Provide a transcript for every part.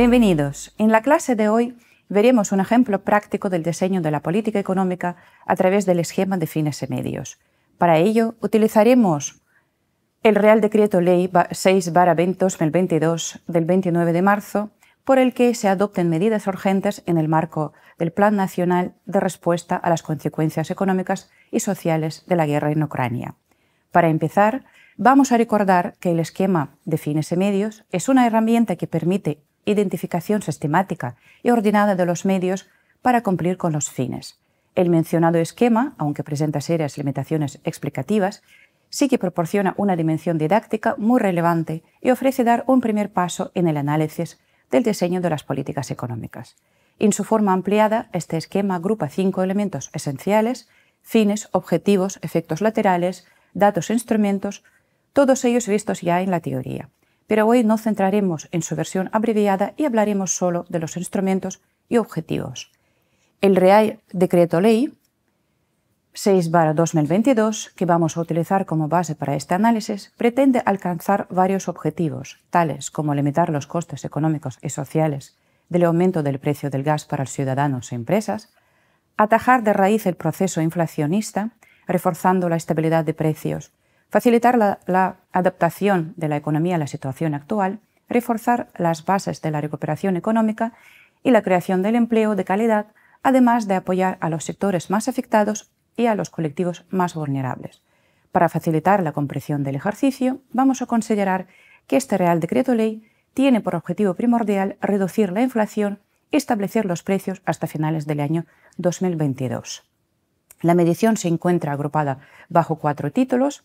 Bienvenidos. En la clase de hoy veremos un ejemplo práctico del diseño de la política económica a través del esquema de fines y medios. Para ello utilizaremos el Real Decreto Ley 6 22 del 29 de marzo, por el que se adopten medidas urgentes en el marco del Plan Nacional de Respuesta a las Consecuencias Económicas y Sociales de la Guerra en Ucrania. Para empezar, vamos a recordar que el esquema de fines y medios es una herramienta que permite identificación sistemática y ordenada de los medios para cumplir con los fines. El mencionado esquema, aunque presenta serias limitaciones explicativas, sí que proporciona una dimensión didáctica muy relevante y ofrece dar un primer paso en el análisis del diseño de las políticas económicas. En su forma ampliada, este esquema agrupa cinco elementos esenciales, fines, objetivos, efectos laterales, datos e instrumentos, todos ellos vistos ya en la teoría pero hoy nos centraremos en su versión abreviada y hablaremos solo de los instrumentos y objetivos. El Real Decreto Ley 6-2022, que vamos a utilizar como base para este análisis, pretende alcanzar varios objetivos, tales como limitar los costes económicos y sociales del aumento del precio del gas para ciudadanos e empresas, atajar de raíz el proceso inflacionista, reforzando la estabilidad de precios facilitar la, adaptación de la economía a la situación actual, reforzar las bases de la recuperación económica y la creación del empleo de calidad, además de apoyar a los sectores más afectados y a los colectivos más vulnerables. Para facilitar la comprensión del ejercicio, vamos a considerar que este Real Decreto Ley tiene por objetivo primordial reducir la inflación y establecer los precios hasta finales del año 2022. La medición se encuentra agrupada bajo cuatro títulos,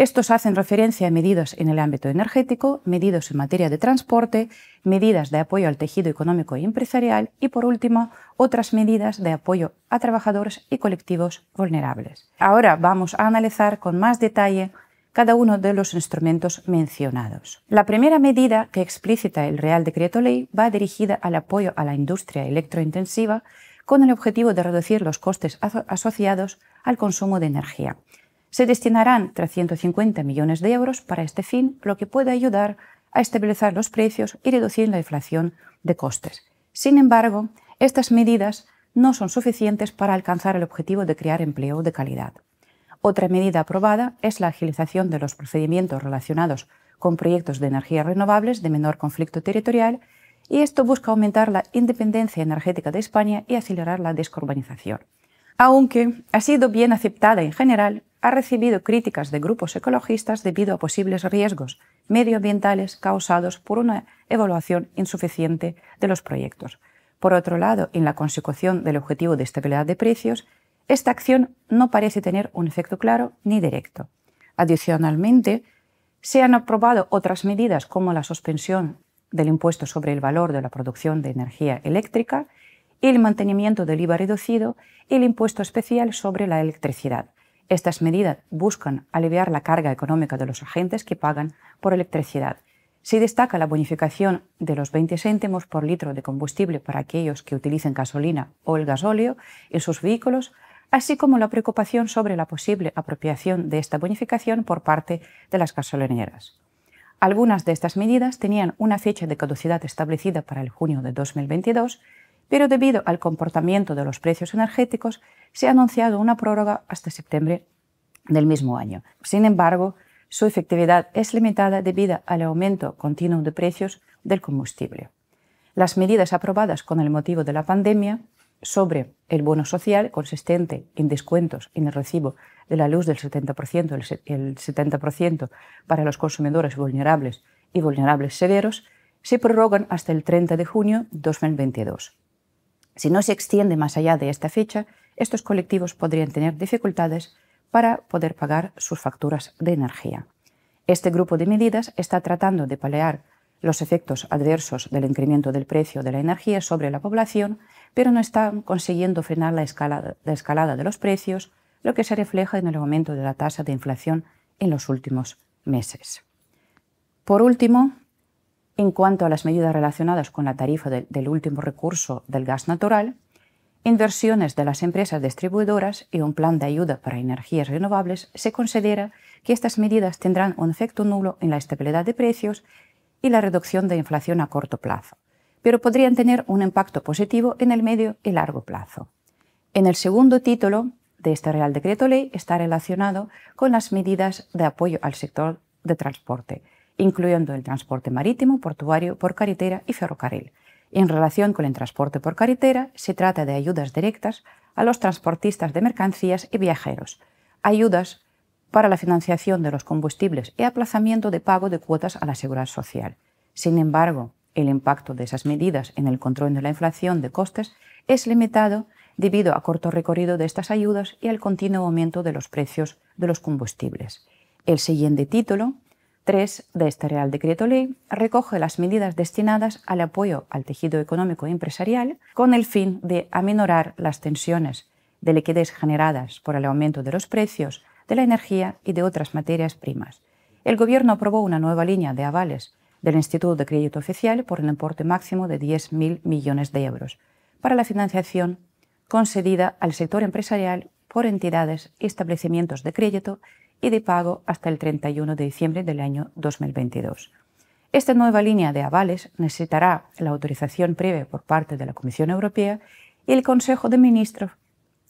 estos hacen referencia a medidas en el ámbito energético, medidas en materia de transporte, medidas de apoyo al tejido económico y empresarial y, por último, otras medidas de apoyo a trabajadores y colectivos vulnerables. Ahora vamos a analizar con más detalle cada uno de los instrumentos mencionados. La primera medida que explícita el Real Decreto Ley va dirigida al apoyo a la industria electrointensiva con el objetivo de reducir los costes asociados al consumo de energía. Se destinarán 350 millones de euros para este fin, lo que puede ayudar a estabilizar los precios y reducir la inflación de costes. Sin embargo, estas medidas no son suficientes para alcanzar el objetivo de crear empleo de calidad. Otra medida aprobada es la agilización de los procedimientos relacionados con proyectos de energías renovables de menor conflicto territorial y esto busca aumentar la independencia energética de España y acelerar la descarbonización. Aunque ha sido bien aceptada en general, ha recibido críticas de grupos ecologistas debido a posibles riesgos medioambientales causados por una evaluación insuficiente de los proyectos. Por otro lado, en la consecución del objetivo de estabilidad de precios, esta acción no parece tener un efecto claro ni directo. Adicionalmente, se han aprobado otras medidas como la suspensión del impuesto sobre el valor de la producción de energía eléctrica, el mantenimiento del IVA reducido y el impuesto especial sobre la electricidad, estas medidas buscan aliviar la carga económica de los agentes que pagan por electricidad. Se destaca la bonificación de los 20 céntimos por litro de combustible para aquellos que utilicen gasolina o el gasóleo en sus vehículos, así como la preocupación sobre la posible apropiación de esta bonificación por parte de las gasolineras. Algunas de estas medidas tenían una fecha de caducidad establecida para el junio de 2022 pero debido al comportamiento de los precios energéticos se ha anunciado una prórroga hasta septiembre del mismo año. Sin embargo, su efectividad es limitada debido al aumento continuo de precios del combustible. Las medidas aprobadas con el motivo de la pandemia sobre el bono social consistente en descuentos en el recibo de la luz del 70%, el 70% para los consumidores vulnerables y vulnerables severos, se prorrogan hasta el 30 de junio de 2022. Si no se extiende más allá de esta fecha, estos colectivos podrían tener dificultades para poder pagar sus facturas de energía. Este grupo de medidas está tratando de paliar los efectos adversos del incremento del precio de la energía sobre la población, pero no está consiguiendo frenar la escalada de los precios, lo que se refleja en el aumento de la tasa de inflación en los últimos meses. Por último, en cuanto a las medidas relacionadas con la tarifa del último recurso del gas natural, inversiones de las empresas distribuidoras y un plan de ayuda para energías renovables, se considera que estas medidas tendrán un efecto nulo en la estabilidad de precios y la reducción de inflación a corto plazo, pero podrían tener un impacto positivo en el medio y largo plazo. En el segundo título de este Real Decreto Ley está relacionado con las medidas de apoyo al sector de transporte, incluyendo el transporte marítimo, portuario, por carretera y ferrocarril. En relación con el transporte por carretera, se trata de ayudas directas a los transportistas de mercancías y viajeros, ayudas para la financiación de los combustibles y aplazamiento de pago de cuotas a la seguridad social. Sin embargo, el impacto de esas medidas en el control de la inflación de costes es limitado debido a corto recorrido de estas ayudas y al continuo aumento de los precios de los combustibles. El siguiente título 3 de este Real Decreto Ley recoge las medidas destinadas al apoyo al tejido económico e empresarial con el fin de aminorar las tensiones de liquidez generadas por el aumento de los precios de la energía y de otras materias primas. El Gobierno aprobó una nueva línea de avales del Instituto de Crédito Oficial por un importe máximo de 10.000 millones de euros para la financiación concedida al sector empresarial por entidades y establecimientos de crédito y de pago hasta el 31 de diciembre del año 2022. Esta nueva línea de avales necesitará la autorización previa por parte de la Comisión Europea y el Consejo de Ministros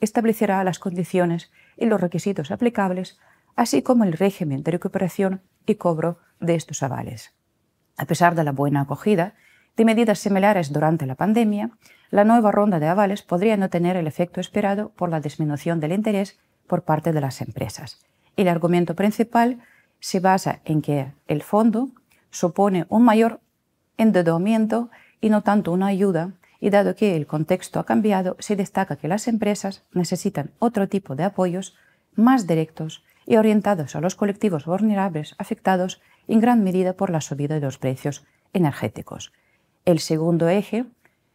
establecerá las condiciones y los requisitos aplicables, así como el régimen de recuperación y cobro de estos avales. A pesar de la buena acogida de medidas similares durante la pandemia, la nueva ronda de avales podría no tener el efecto esperado por la disminución del interés por parte de las empresas. El argumento principal se basa en que el fondo supone un mayor endeudamiento y no tanto una ayuda, y dado que el contexto ha cambiado, se destaca que las empresas necesitan otro tipo de apoyos más directos y orientados a los colectivos vulnerables afectados en gran medida por la subida de los precios energéticos. El segundo eje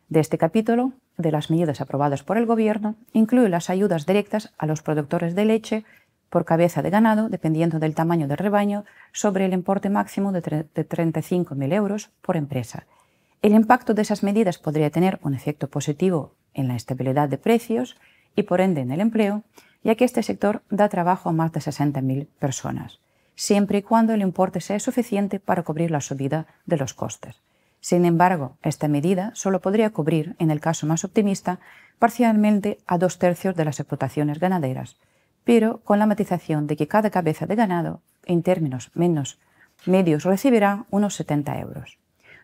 de este capítulo de las medidas aprobadas por el Gobierno incluye las ayudas directas a los productores de leche por cabeza de ganado, dependiendo del tamaño del rebaño, sobre el importe máximo de, 35.000 euros por empresa. El impacto de esas medidas podría tener un efecto positivo en la estabilidad de precios y por ende en el empleo, ya que este sector da trabajo a más de 60.000 personas, siempre y cuando el importe sea suficiente para cubrir la subida de los costes. Sin embargo, esta medida solo podría cubrir, en el caso más optimista, parcialmente a dos tercios de las explotaciones ganaderas, pero con la matización de que cada cabeza de ganado, en términos menos medios, recibirá unos 70 euros.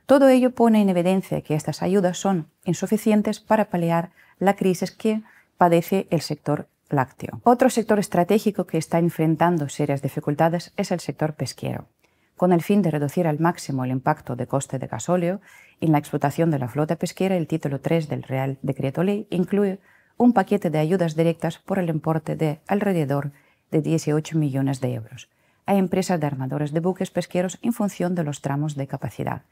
Todo ello pone en evidencia que estas ayudas son insuficientes para paliar la crisis que padece el sector lácteo. Otro sector estratégico que está enfrentando serias dificultades es el sector pesquero. Con el fin de reducir al máximo el impacto de coste de gasóleo en la explotación de la flota pesquera, el título 3 del Real Decreto Ley incluye un paquete de ayudas directas por el importe de alrededor de 18 millones de euros a empresas de armadores de buques pesqueros en función de los tramos de capacidad.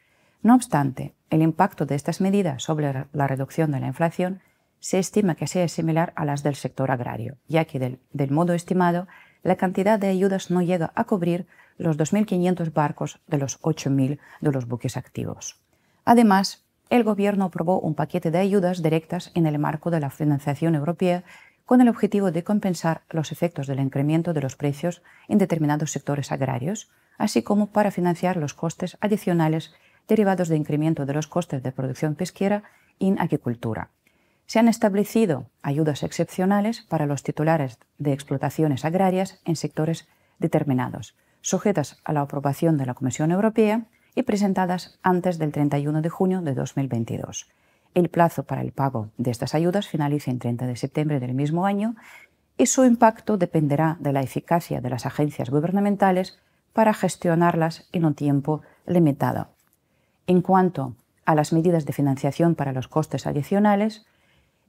No obstante, el impacto de estas medidas sobre la reducción de la inflación se estima que sea similar a las del sector agrario, ya que del, modo estimado, la cantidad de ayudas no llega a cubrir los 2.500 barcos de los 8.000 de los buques activos. Además, el Gobierno aprobó un paquete de ayudas directas en el marco de la financiación europea con el objetivo de compensar los efectos del incremento de los precios en determinados sectores agrarios, así como para financiar los costes adicionales derivados del incremento de los costes de producción pesquera en acuicultura. Se han establecido ayudas excepcionales para los titulares de explotaciones agrarias en sectores determinados, sujetas a la aprobación de la Comisión Europea y presentadas antes del 31 de junio de 2022. El plazo para el pago de estas ayudas finaliza en 30 de septiembre del mismo año y su impacto dependerá de la eficacia de las agencias gubernamentales para gestionarlas en un tiempo limitado. En cuanto a las medidas de financiación para los costes adicionales,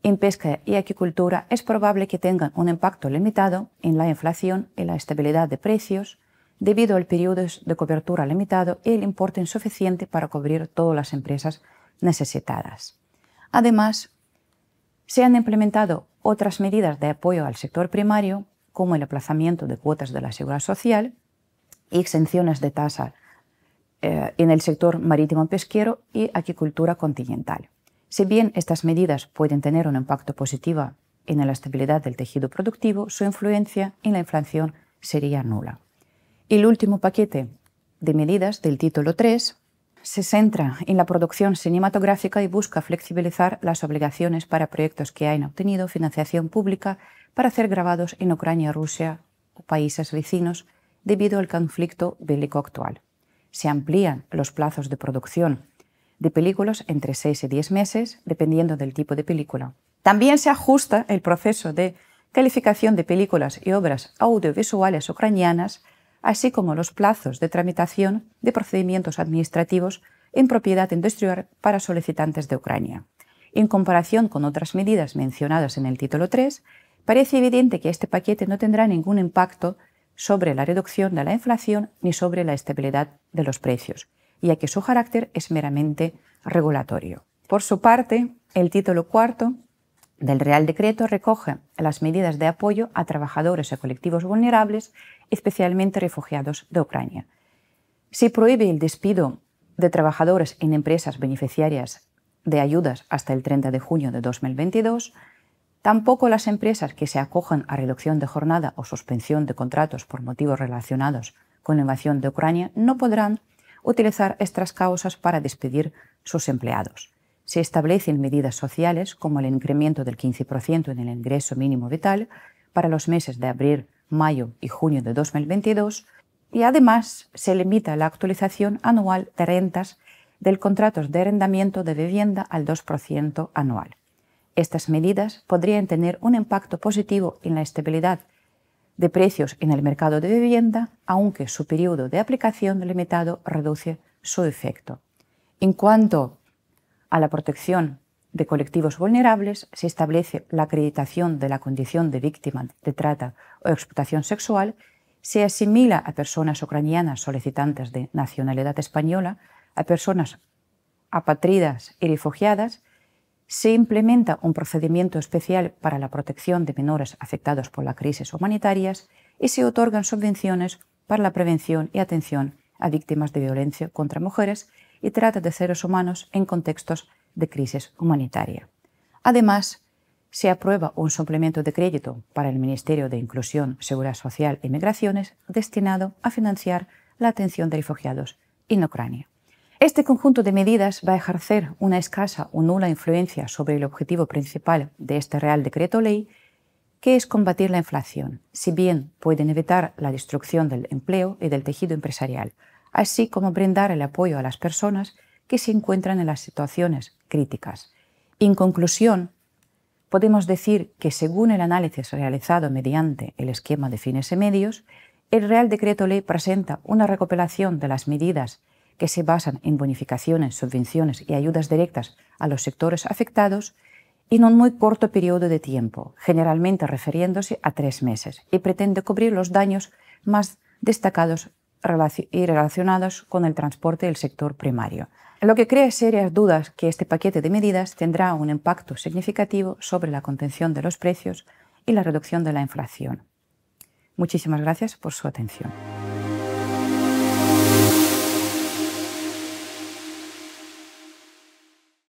en pesca y agricultura es probable que tengan un impacto limitado en la inflación y la estabilidad de precios, debido al periodo de cobertura limitado y el importe insuficiente para cubrir todas las empresas necesitadas. Además, se han implementado otras medidas de apoyo al sector primario, como el aplazamiento de cuotas de la seguridad social y exenciones de tasa eh, en el sector marítimo pesquero y agricultura continental. Si bien estas medidas pueden tener un impacto positivo en la estabilidad del tejido productivo, su influencia en la inflación sería nula. El último paquete de medidas del título 3 se centra en la producción cinematográfica y busca flexibilizar las obligaciones para proyectos que hayan obtenido financiación pública para ser grabados en Ucrania, Rusia o países vecinos debido al conflicto bélico actual. Se amplían los plazos de producción de películas entre 6 y 10 meses, dependiendo del tipo de película. También se ajusta el proceso de calificación de películas y obras audiovisuales ucranianas así como los plazos de tramitación de procedimientos administrativos en propiedad industrial para solicitantes de Ucrania. En comparación con otras medidas mencionadas en el título 3, parece evidente que este paquete no tendrá ningún impacto sobre la reducción de la inflación ni sobre la estabilidad de los precios, ya que su carácter es meramente regulatorio. Por su parte, el título cuarto del Real Decreto recoge las medidas de apoyo a trabajadores y colectivos vulnerables especialmente refugiados de Ucrania. Si prohíbe el despido de trabajadores en empresas beneficiarias de ayudas hasta el 30 de junio de 2022. Tampoco las empresas que se acojan a reducción de jornada o suspensión de contratos por motivos relacionados con la invasión de Ucrania no podrán utilizar estas causas para despedir sus empleados. Se establecen medidas sociales como el incremento del 15% en el ingreso mínimo vital para los meses de abril mayo y junio de 2022 y además se limita la actualización anual de rentas del contrato de arrendamiento de vivienda al 2% anual. Estas medidas podrían tener un impacto positivo en la estabilidad de precios en el mercado de vivienda, aunque su periodo de aplicación limitado reduce su efecto. En cuanto a la protección de colectivos vulnerables se establece la acreditación de la condición de víctima de trata o explotación sexual, se asimila a personas ucranianas solicitantes de nacionalidad española, a personas apatridas y refugiadas, se implementa un procedimiento especial para la protección de menores afectados por la crisis humanitarias y se otorgan subvenciones para la prevención y atención a víctimas de violencia contra mujeres y trata de seres humanos en contextos de crisis humanitaria. Además, se aprueba un suplemento de crédito para el Ministerio de Inclusión, Seguridad Social y Migraciones destinado a financiar la atención de refugiados en Ucrania. Este conjunto de medidas va a ejercer una escasa o nula influencia sobre el objetivo principal de este Real Decreto Ley, que es combatir la inflación, si bien pueden evitar la destrucción del empleo y del tejido empresarial, así como brindar el apoyo a las personas que se encuentran en las situaciones críticas. En conclusión, podemos decir que según el análisis realizado mediante el esquema de fines y medios, el Real Decreto Ley presenta una recopilación de las medidas que se basan en bonificaciones, subvenciones y ayudas directas a los sectores afectados en un muy corto periodo de tiempo, generalmente refiriéndose a tres meses, y pretende cubrir los daños más destacados y relacionados con el transporte del sector primario, lo que crea serias dudas que este paquete de medidas tendrá un impacto significativo sobre la contención de los precios y la reducción de la inflación. Muchísimas gracias por su atención.